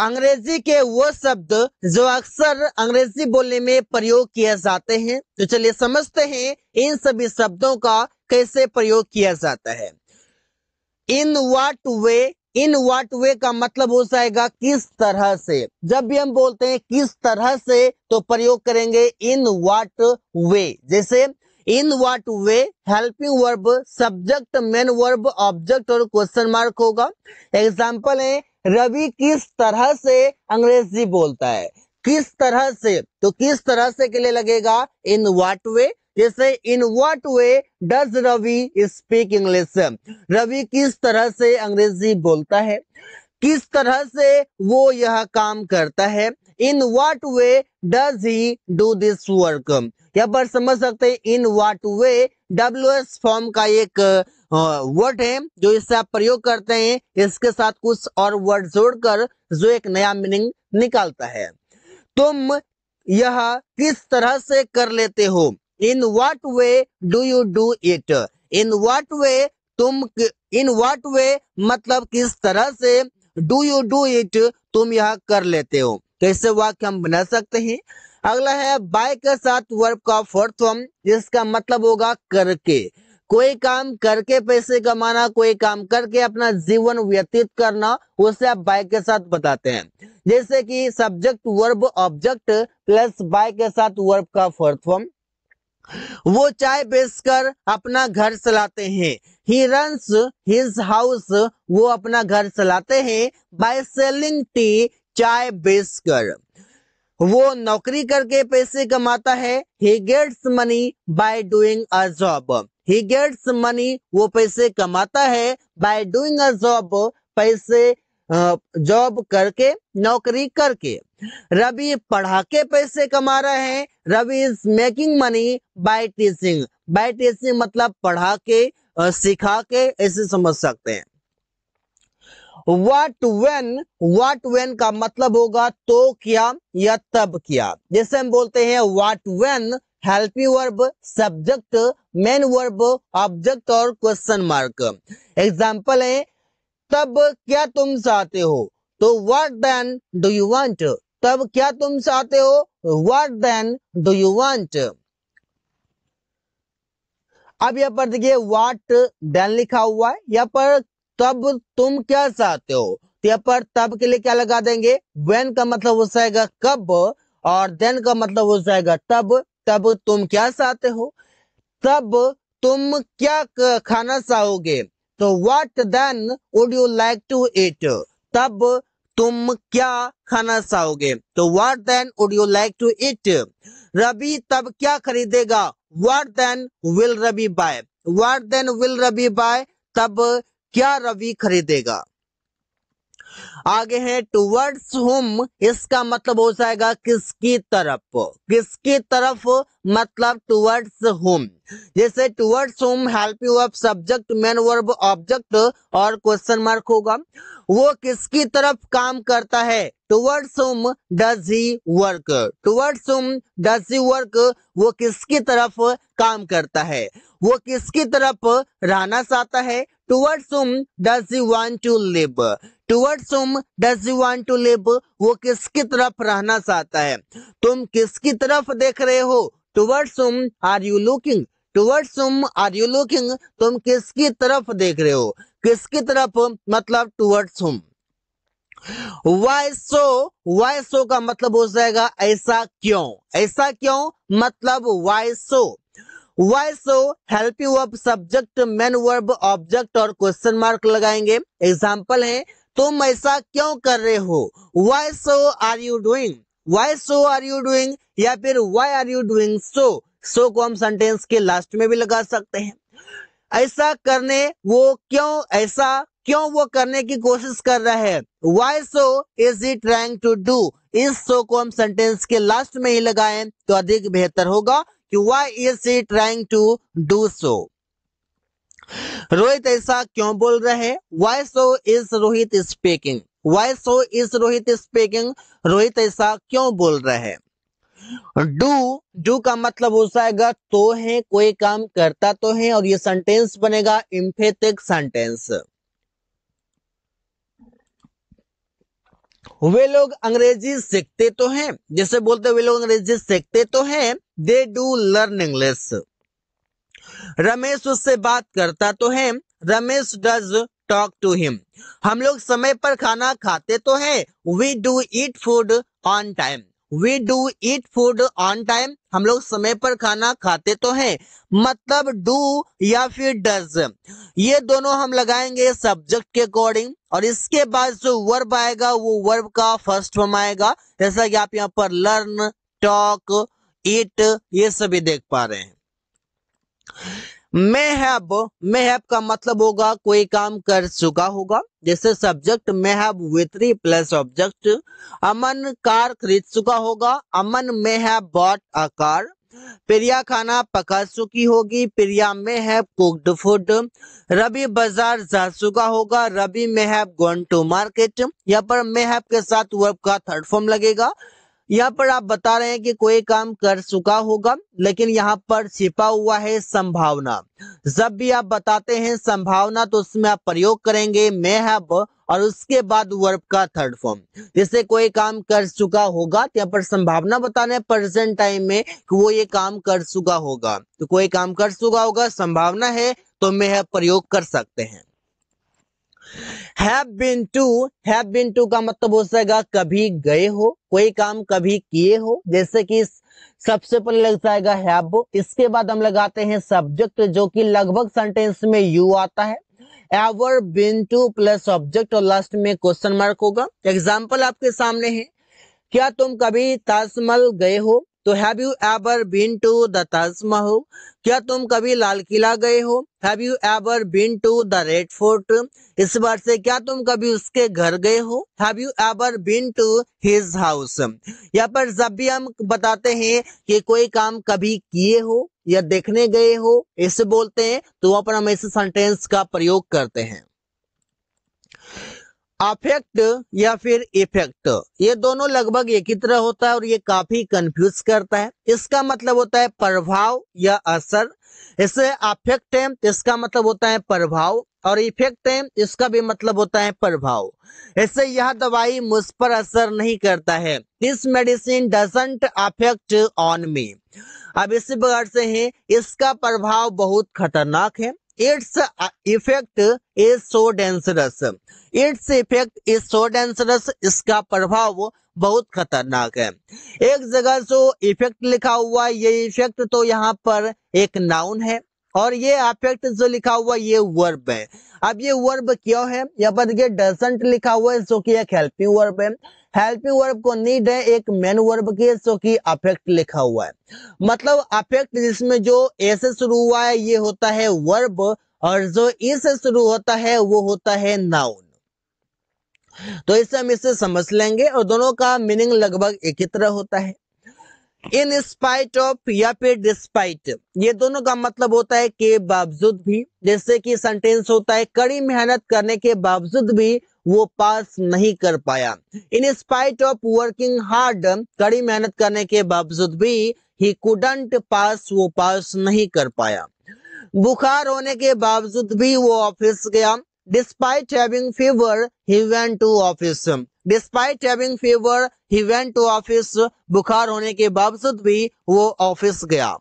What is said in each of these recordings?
अंग्रेजी के वो शब्द जो अक्सर अंग्रेजी बोलने में प्रयोग किए जाते हैं तो चलिए समझते हैं इन सभी शब्दों का कैसे प्रयोग किया जाता है in what way in what वे का मतलब हो जाएगा किस तरह से जब भी हम बोलते हैं किस तरह से तो प्रयोग करेंगे इन वाट वे जैसे in what way helping verb subject main verb object और क्वेश्चन मार्क होगा एग्जाम्पल है रवि किस तरह से अंग्रेजी बोलता है किस तरह से तो किस तरह से के लिए लगेगा इन वाट वे जैसे in what way does Ravi speak English Ravi किस तरह से अंग्रेजी बोलता है किस तरह से वो यह काम करता है in what way does he do this work यहाँ पर समझ सकते हैं in what way W S form का एक वर्ड हाँ, है जो इससे आप प्रयोग करते हैं इसके साथ कुछ और वर्ड जोड़कर जो एक नया मीनिंग निकालता है तुम यह किस तरह से कर लेते हो in what way do you do it in what way तुम इन वाट वे मतलब किस तरह से डू यू डू इट तुम यह कर लेते हो कैसे वाक्य हम बना सकते हैं अगला है बाय के साथ वर्ब का फोर्थ फॉर्म जिसका मतलब होगा करके कोई काम करके पैसे कमाना कोई काम करके अपना जीवन व्यतीत करना उसे आप बाय के साथ बताते हैं जैसे कि subject verb object plus by के साथ वर्ब का फोर्थ फॉर्म वो चाय बेचकर अपना घर चलाते हैं ही रंस हिज हाउस वो अपना घर चलाते हैं बाय सेलिंग टी चाय बेचकर वो नौकरी करके पैसे कमाता है he gets money by doing a job he gets money वो पैसे कमाता है बाय डूइंग अ जॉब पैसे जॉब करके नौकरी करके रवि पढ़ा के पैसे कमा रहे हैं Ravi is making money by teaching by teaching मतलब पढ़ा के सिखा के ऐसे समझ सकते हैं वाट वेन वाट वेन का मतलब होगा तो क्या या तब क्या जैसे हम बोलते हैं what when helping verb subject main verb object और क्वेश्चन मार्क एग्जाम्पल है तब क्या तुम चाहते हो तो what then do you want तब क्या तुम चाहते हो what then do you want अब यहाँ पर देखिए वाट देन लिखा हुआ है यहाँ पर तब तुम क्या चाहते हो तो यहाँ पर तब के लिए क्या लगा देंगे वेन का मतलब हो जाएगा कब और देन का मतलब हो जाएगा तब तब तुम क्या चाहते हो तब तुम क्या खाना चाहोगे तो what then would you like to eat तब तुम क्या खाना चाहोगे तो what then would you like to eat Ravi तब क्या खरीदेगा what then will Ravi buy what then will Ravi buy तब क्या रवि खरीदेगा आगे है टूवर्ड्स हुम इसका मतलब हो जाएगा किसकी तरफ किसकी तरफ मतलब टूवर्ड्स हुम जैसे towards whom help you of subject main verb object और क्वेश्चन मार्क होगा वो किसकी तरफ काम करता है towards whom does he work towards whom does he work वो किसकी तरफ काम करता है वो किसकी तरफ रहना चाहता है towards whom does he want to live towards home does you want to live वो किसकी तरफ रहना चाहता है तुम किसकी तरफ देख रहे हो towards home are you looking towards home are you looking तुम किसकी तरफ देख रहे हो किसकी तरफ मतलब towards home why so why so का मतलब हो जाएगा ऐसा क्यों ऐसा क्यों मतलब why so why so help you अब सब्जेक्ट मैन वर्ब ऑब्जेक्ट और क्वेश्चन मार्क लगाएंगे एग्जाम्पल है तुम ऐसा क्यों कर रहे हो why so are you doing why so are you doing या फिर why are you doing so so को हम सेंटेंस के लास्ट में भी लगा सकते हैं ऐसा करने वो क्यों ऐसा क्यों वो करने की कोशिश कर रहा है why so is he trying to do this so को हम सेंटेंस के लास्ट में ही लगाएं तो अधिक बेहतर होगा कि why is he trying to do so Rohit ऐसा क्यों बोल रहे हैं why so is Rohit speaking why so is Rohit speaking Rohit ऐसा क्यों बोल रहे हैं डू डू का मतलब हो जाएगा तो है कोई काम करता तो है और ये सेंटेंस बनेगा इम्फेटिक सेंटेंस वे लोग अंग्रेजी सीखते तो हैं जैसे बोलते वे लोग अंग्रेजी सीखते तो हैं they do learn English Ramesh उससे बात करता तो है Ramesh does talk to him हम लोग समय पर खाना खाते तो है we do eat food on time we do eat food on time हम लोग समय पर खाना खाते तो हैं मतलब डू या फिर डज ये दोनों हम लगाएंगे सब्जेक्ट के अकॉर्डिंग और इसके बाद जो वर्ब आएगा वो वर्ब का फर्स्ट फॉर्म आएगा जैसा कि आप यहाँ पर लर्न टॉक ईट ये सभी देख पा रहे हैं मे हैव मे हैव का मतलब होगा कोई काम कर चुका होगा जैसे subject may have V three plus object Aman car खरीद चुका होगा Aman may have bought a car Priya खाना पका चुकी होगी प्रिया में है कुक्ड फूड रवि बाजार जा चुका होगा रवि में है गोन टू मार्केट यहाँ पर में हैव के साथ वर्ब का थर्ड फॉर्म लगेगा यहाँ पर आप बता रहे हैं कि कोई काम कर चुका होगा लेकिन यहाँ पर छिपा हुआ है संभावना जब भी आप बताते हैं संभावना तो उसमें आप प्रयोग करेंगे मे हैव और उसके बाद वर्ब का थर्ड फॉर्म जैसे कोई काम कर चुका होगा तो यहाँ पर संभावना बताने प्रेजेंट टाइम में कि वो ये काम कर चुका होगा तो कोई काम कर चुका होगा संभावना है तो मे हैव प्रयोग कर सकते हैं have been to have been to का मतलब हो जाएगा कभी गए हो कोई काम कभी किए हो जैसे कि सबसे पहले लग जाएगा हैव इसके बाद हम लगाते हैं सब्जेक्ट जो कि लगभग सेंटेंस में यू आता है ever been to plus object और लास्ट में क्वेश्चन मार्क होगा एग्जाम्पल आपके सामने है क्या तुम कभी ताजमहल गए हो तो have you ever been to the Taj Mahal क्या तुम कभी लाल किला गए हो have you ever been to the Red Fort इस बार से क्या तुम कभी उसके घर गए हो have you ever been to his house यहाँ पर जब भी हम बताते हैं कि कोई काम कभी किए हो या देखने गए हो इसे बोलते हैं तो वहां पर हम इस सेंटेंस का प्रयोग करते हैं अफेक्ट या फिर इफेक्ट ये दोनों लगभग एक ही तरह होता है और ये काफी कंफ्यूज करता है इसका मतलब होता है प्रभाव या असर इसे अफेक्ट है इसका मतलब होता है प्रभाव और इफेक्ट है इसका भी मतलब होता है प्रभाव इससे यह दवाई मुझ पर असर नहीं करता है this medicine doesn't affect on me अब इसी प्रकार से है इसका प्रभाव बहुत खतरनाक है its uh, effect is so dangerous its effect is so dangerous इसका प्रभाव बहुत खतरनाक है एक जगह जो इफेक्ट लिखा हुआ है ये इफेक्ट तो यहाँ पर एक नाउन है और ये अफेक्ट जो लिखा हुआ ये वर्ब है अब ये वर्ब क्यों है यहाँ पर देखिए डजेंट लिखा हुआ है जो कि एक हेल्पिंग वर्ब है हेल्पिंग वर्ब को नीड है एक मेन वर्ब की है जो कि अफेक्ट लिखा हुआ है मतलब अफेक्ट जिसमें जो ऐसे शुरू हुआ है ये होता है वर्ब और जो इसे e शुरू होता है वो होता है नाउन तो इससे हम इसे समझ लेंगे और दोनों का मीनिंग लगभग एक ही तरह होता है इन स्पाइट ऑफ या फिर डिस्पाइट ये दोनों का मतलब होता है के बावजूद भी जैसे कि सेंटेंस होता है कड़ी मेहनत करने के बावजूद भी वो पास नहीं कर पाया in spite of working hard कड़ी मेहनत करने के बावजूद भी ही कुडंट पास वो पास नहीं कर पाया बुखार होने के बावजूद भी वो ऑफिस गया despite having fever he went to office despite having fever he went to office बुखार होने के बावजूद भी वो ऑफिस गया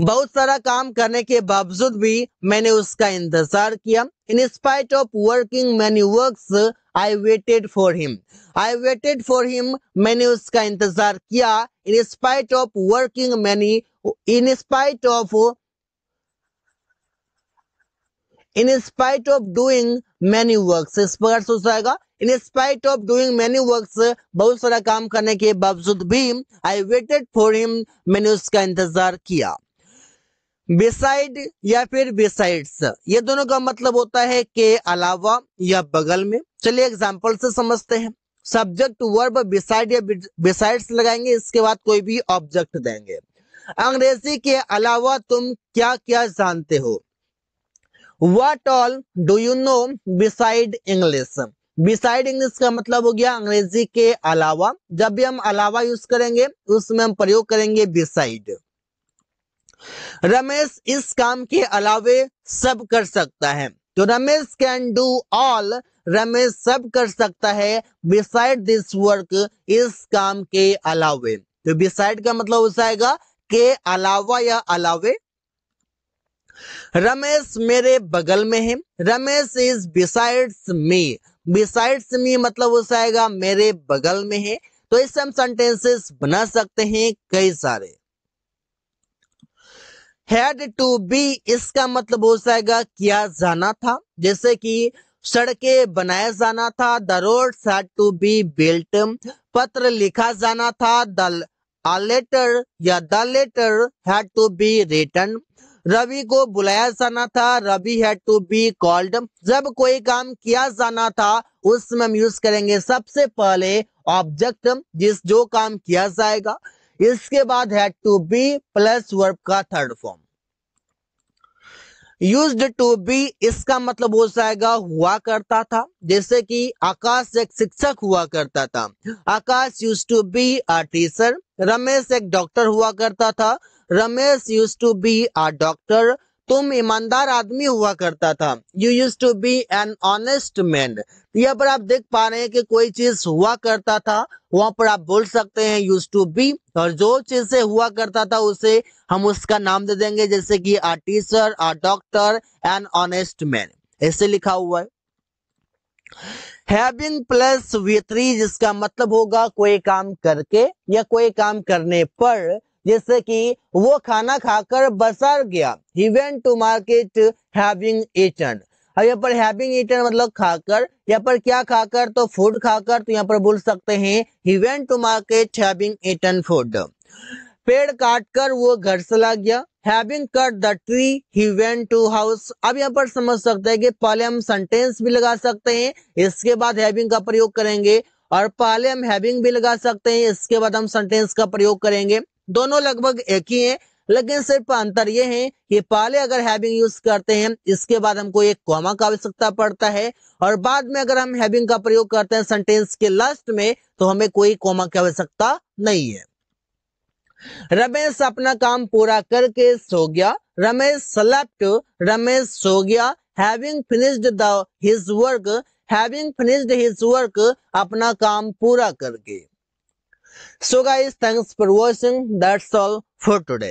बहुत सारा काम करने के बावजूद भी मैंने उसका इंतजार किया in spite of working many work I waited for him I waited for him मैंने उसका इंतजार किया in spite of working many in spite of in spite of doing many work इस प्रकार से हो जाएगा in spite of doing many work बहुत सारा काम करने के बावजूद भी आई वेटेड फॉर हिम मैंने उसका इंतजार किया बेसाइड या फिर बेसाइड्स ये दोनों का मतलब होता है के अलावा या बगल में चलिए एग्जाम्पल से समझते हैं सब्जेक्ट वर्ब बेसाइड या बेसाइड्स लगाएंगे इसके बाद कोई भी ऑब्जेक्ट देंगे अंग्रेजी के अलावा तुम क्या क्या जानते हो what all do you know beside English beside English का मतलब हो गया अंग्रेजी के अलावा जब भी हम अलावा यूज करेंगे उसमें हम प्रयोग करेंगे बिसाइड रमेश इस काम के अलावे सब कर सकता है तो Ramesh can do all Ramesh सब कर सकता है बिसाइड दिस वर्क इस काम के अलावे तो बिसाइड का मतलब हो जाएगा के अलावा या अलावे रमेश मेरे बगल में है Ramesh is besides me besides me मतलब हो जाएगा मेरे बगल में है तो इससे हम सेंटेंसेस बना सकते हैं कई सारे हैड टू बी इसका मतलब हो जाएगा किया जाना था जैसे कि सड़कें बनाया जाना था the road had to be built पत्र लिखा जाना था द लेटर या the letter had to be written Ravi को बुलाया जाना था Ravi had to be called जब कोई काम किया जाना था उसमें हम यूज करेंगे सबसे पहले ऑब्जेक्ट जिस जो काम किया जाएगा इसके बाद had to be plus verb का third form use to be इसका मतलब हो जाएगा हुआ करता था जैसे कि आकाश एक शिक्षक हुआ करता था Akash use to be a teacher Ramesh एक डॉक्टर हुआ करता था Ramesh use to be a doctor तुम ईमानदार आदमी हुआ करता था you use to be an honest man यहाँ पर आप देख पा रहे हैं कि कोई चीज हुआ करता था वहां पर आप बोल सकते हैं यूज टू बी और जो चीज से हुआ करता था उसे हम उसका नाम दे देंगे जैसे कि a teacher a doctor an honest man ऐसे लिखा हुआ है हैविंग प्लस वी थ्री जिसका मतलब होगा कोई काम करके या कोई काम करने पर जिससे कि वो खाना खाकर बसर गया he went to market having eaten अब यहाँ पर हैविंग ईटन मतलब खाकर यहाँ पर क्या खाकर तो फूड खाकर तो यहाँ पर बोल सकते हैं he went to market having eaten food पेड़ काटकर वो घर से ला गया having cut the tree he went to house अब यहाँ पर समझ सकते हैं कि पहले हम सेंटेंस भी लगा सकते हैं इसके बाद हैविंग का प्रयोग करेंगे और पहले हम हैविंग भी लगा सकते हैं इसके बाद हम सेंटेंस का प्रयोग करेंगे दोनों लगभग एक ही हैं लेकिन सिर्फ अंतर ये है कि पहले अगर हैविंग यूज करते हैं इसके बाद हमको एक कॉमा का आवश्यकता पड़ता है और बाद में अगर हम हैविंग का प्रयोग करते हैं सेंटेंस के लास्ट में तो हमें कोई कॉमा की आवश्यकता नहीं है रमेश अपना काम पूरा करके सो गया रमेश स्लेप्ट रमेश सो गया having finished the his work having finished his work अपना काम पूरा करके So guys, thanks for watching. That's all for today.